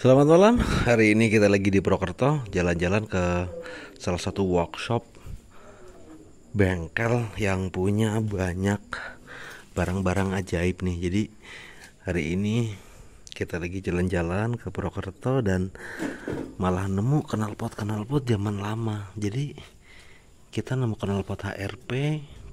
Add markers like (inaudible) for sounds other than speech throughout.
Selamat malam, hari ini kita lagi di Prokerto Jalan-jalan ke salah satu workshop Bengkel yang punya banyak barang-barang ajaib nih Jadi hari ini kita lagi jalan-jalan ke Prokerto dan malah nemu knalpot-knalpot zaman lama Jadi kita nemu knalpot HRP,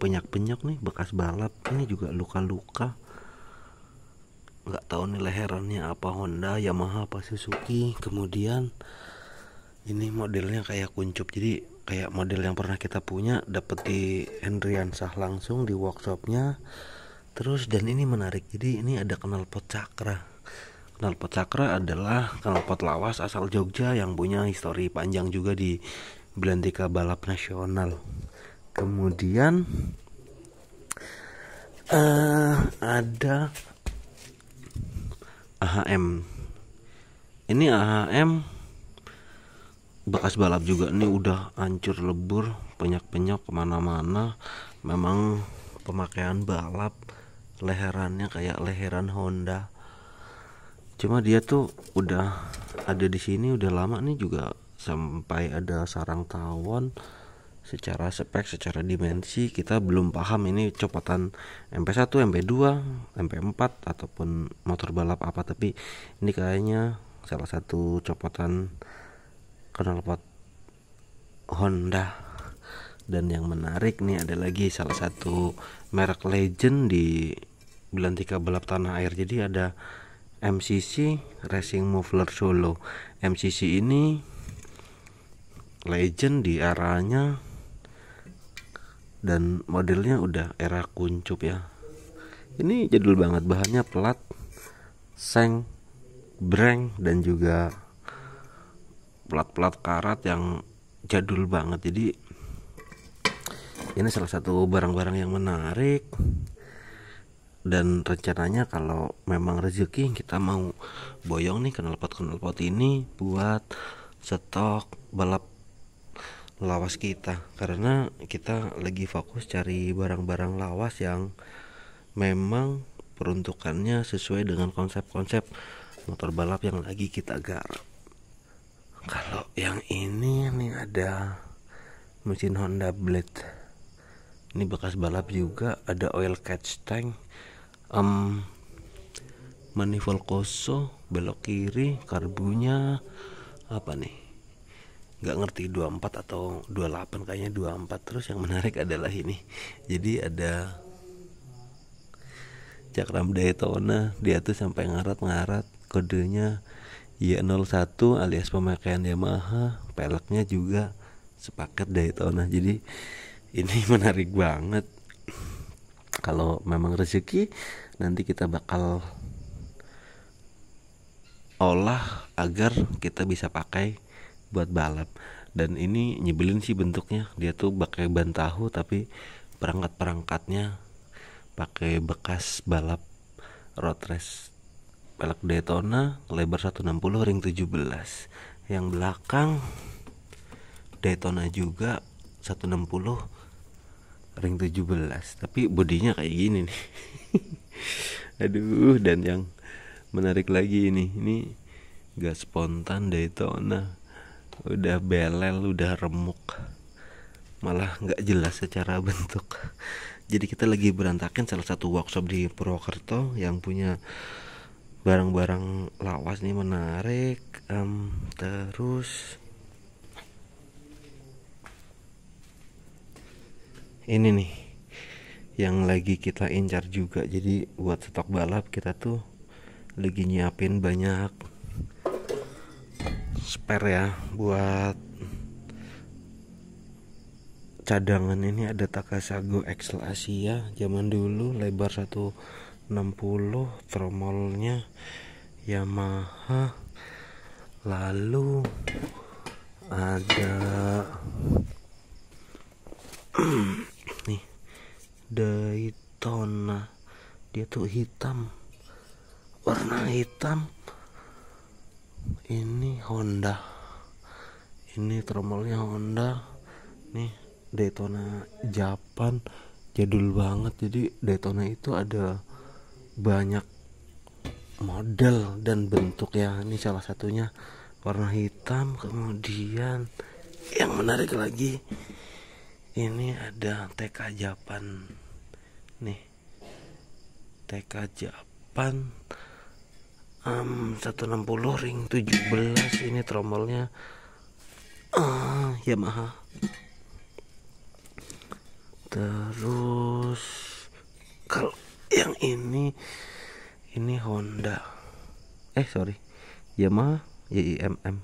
penyak-penyok nih, bekas balap, ini juga luka-luka nggak tahu nih leherannya apa Honda Yamaha apa Suzuki kemudian ini modelnya kayak kuncup jadi kayak model yang pernah kita punya dapat di Hendrian Sah langsung di workshopnya terus dan ini menarik jadi ini ada knalpot cakra knalpot cakra adalah knalpot lawas asal Jogja yang punya histori panjang juga di Belantika Balap Nasional kemudian uh, ada AHM ini AHM bekas balap juga ini udah hancur lebur penyak penyok kemana-mana memang pemakaian balap leherannya kayak leheran Honda cuma dia tuh udah ada di sini udah lama nih juga sampai ada sarang tawon secara spek secara dimensi kita belum paham ini copotan MP1 MP2 MP4 ataupun motor balap apa tapi ini kayaknya salah satu copotan knalpot Honda dan yang menarik nih ada lagi salah satu merek legend di belantika balap tanah air jadi ada MCC Racing Muffler Solo MCC ini legend di arahnya dan modelnya udah era kuncup ya ini jadul banget bahannya pelat seng breng dan juga pelat-pelat karat yang jadul banget jadi ini salah satu barang-barang yang menarik dan rencananya kalau memang rezeki kita mau boyong nih knalpot knalpot ini buat stok balap lawas kita karena kita lagi fokus cari barang-barang lawas yang memang peruntukannya sesuai dengan konsep-konsep motor balap yang lagi kita garap kalau yang ini nih ada mesin Honda Blade ini bekas balap juga ada oil catch tank um, manifold koso belok kiri karbunya apa nih nggak ngerti 24 atau 28 kayaknya 24 terus yang menarik adalah ini jadi ada cakram Daytona dia tuh sampai ngarat-ngarat kodenya Y01 alias pemakaian Yamaha peleknya juga sepaket Daytona jadi ini (laughs) menarik banget kalau memang rezeki nanti kita bakal olah agar kita bisa pakai buat balap dan ini nyebelin sih bentuknya dia tuh pakai ban tahu tapi perangkat perangkatnya pakai bekas balap road race pelek Daytona lebar 160 ring 17 yang belakang Daytona juga 160 ring 17 tapi bodinya kayak gini nih (laughs) aduh dan yang menarik lagi ini ini gak spontan Daytona udah belel udah remuk malah nggak jelas secara bentuk jadi kita lagi berantakin salah satu workshop di Purwokerto yang punya barang-barang lawas nih menarik um, terus ini nih yang lagi kita incar juga jadi buat stok balap kita tuh lagi nyiapin banyak spare ya buat cadangan ini ada Takasago Excel Asia zaman dulu lebar 160 tromolnya Yamaha lalu ada (clears throat) nih Daytona dia tuh hitam warna hitam ini Honda ini thermalnya Honda nih Daytona Japan jadul banget jadi Daytona itu ada banyak model dan bentuk ya ini salah satunya warna hitam kemudian yang menarik lagi ini ada TK Japan nih TK Japan um, 160 ring 17 ini tromolnya uh, ah, Yamaha terus kalau yang ini ini Honda eh sorry Yamaha YIMM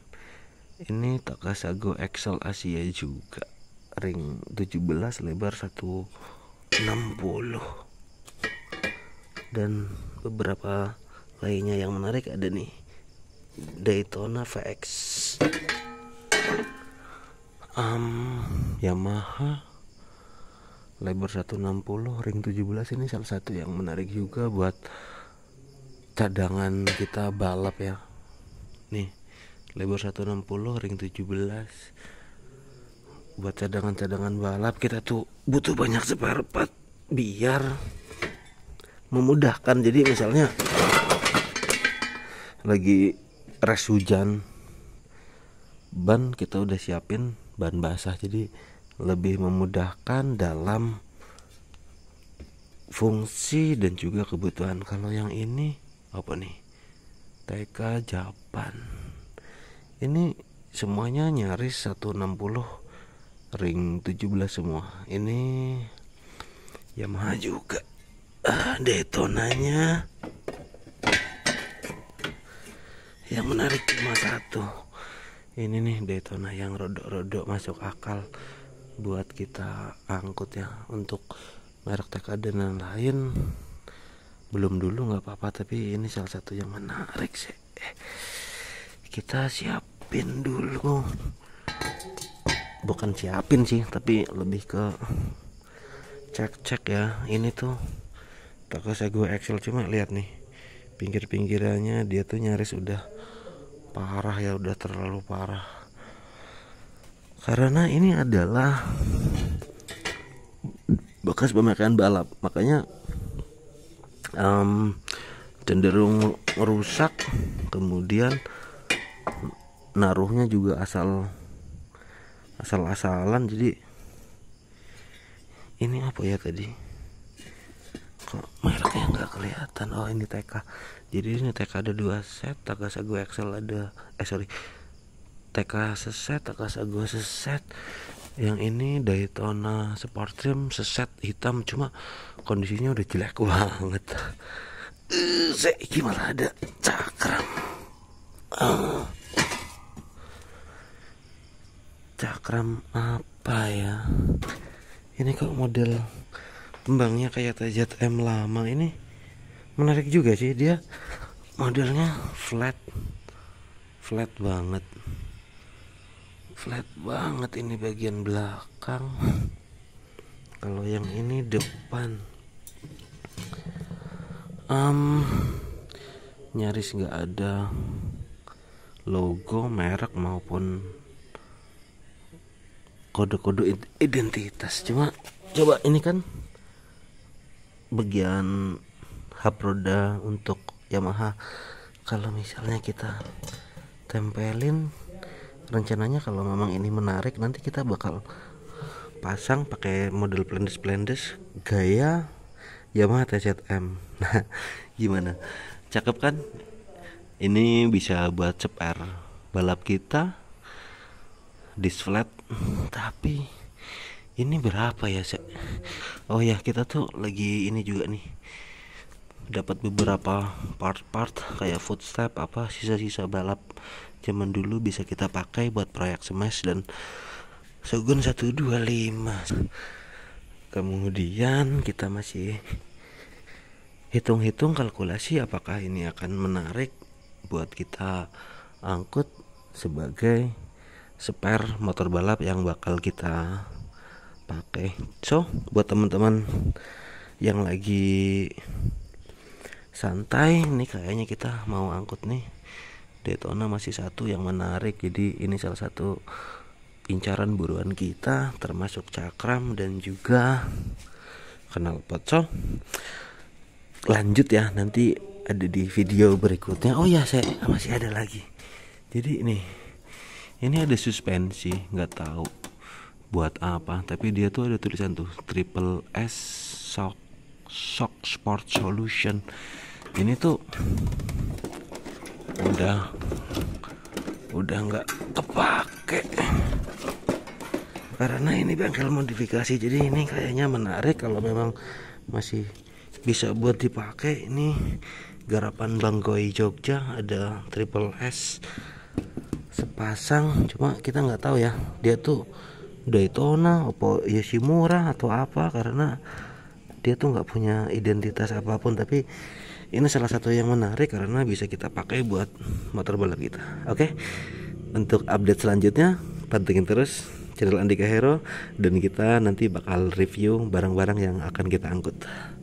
ini Takasago Excel Asia juga ring 17 lebar 160 dan beberapa lainnya yang menarik ada nih Daytona VX um, Yamaha lebar 160 ring 17 ini salah satu yang menarik juga buat cadangan kita balap ya nih lebar 160 ring 17 buat cadangan-cadangan balap kita tuh butuh banyak spare part biar memudahkan jadi misalnya lagi res hujan ban kita udah siapin ban basah jadi lebih memudahkan dalam fungsi dan juga kebutuhan kalau yang ini apa nih TK Japan ini semuanya nyaris 160 ring 17 semua ini Yamaha juga ah, Detonanya yang menarik cuma satu ini nih Daytona yang rodok-rodok masuk akal buat kita angkut ya untuk merek TKD dan lain belum dulu nggak apa-apa tapi ini salah satu yang menarik sih kita siapin dulu bukan siapin sih tapi lebih ke cek-cek ya ini tuh toko saya gue Excel cuma lihat nih pinggir-pinggirannya dia tuh nyaris udah parah ya udah terlalu parah karena ini adalah bekas pemakaian balap makanya um, cenderung rusak kemudian naruhnya juga asal asal-asalan jadi ini apa ya tadi nggak kelihatan oh ini TK jadi ini TK ada dua set TK sagu Excel ada eh sorry TK seset TK sagu seset yang ini Daytona Sport Trim seset hitam cuma kondisinya udah jelek (laughs) banget uh, gimana ada cakram eh. cakram apa ya ini kok model kembangnya kayak M lama ini menarik juga sih dia modelnya flat flat banget flat banget ini bagian belakang kalau yang ini depan um, nyaris nggak ada logo merek maupun kode-kode identitas cuma coba ini kan bagian hub roda untuk Yamaha kalau misalnya kita tempelin rencananya kalau memang ini menarik nanti kita bakal pasang pakai model plendes-plendes gaya Yamaha TZM (laughs) nah gimana cakep kan ini bisa buat ceper balap kita disflat. tapi ini berapa ya oh ya kita tuh lagi ini juga nih dapat beberapa part-part kayak footstep apa sisa-sisa balap zaman dulu bisa kita pakai buat proyek smash dan Shogun 125 kemudian kita masih hitung-hitung kalkulasi apakah ini akan menarik buat kita angkut sebagai spare motor balap yang bakal kita pakai so buat teman-teman yang lagi santai nih kayaknya kita mau angkut nih Daytona masih satu yang menarik jadi ini salah satu incaran buruan kita termasuk cakram dan juga kenal pocong lanjut ya nanti ada di video berikutnya oh ya saya masih ada lagi jadi ini ini ada suspensi nggak tahu buat apa tapi dia tuh ada tulisan tuh triple S shock shock sport solution ini tuh udah udah nggak kepake karena ini bengkel modifikasi jadi ini kayaknya menarik kalau memang masih bisa buat dipakai ini garapan Banggoi Jogja ada triple S sepasang cuma kita nggak tahu ya dia tuh Daytona apa Yoshimura atau apa karena dia tuh nggak punya identitas apapun tapi ini salah satu yang menarik karena bisa kita pakai buat motor balap kita oke okay? untuk update selanjutnya pantengin terus channel Andika Hero dan kita nanti bakal review barang-barang yang akan kita angkut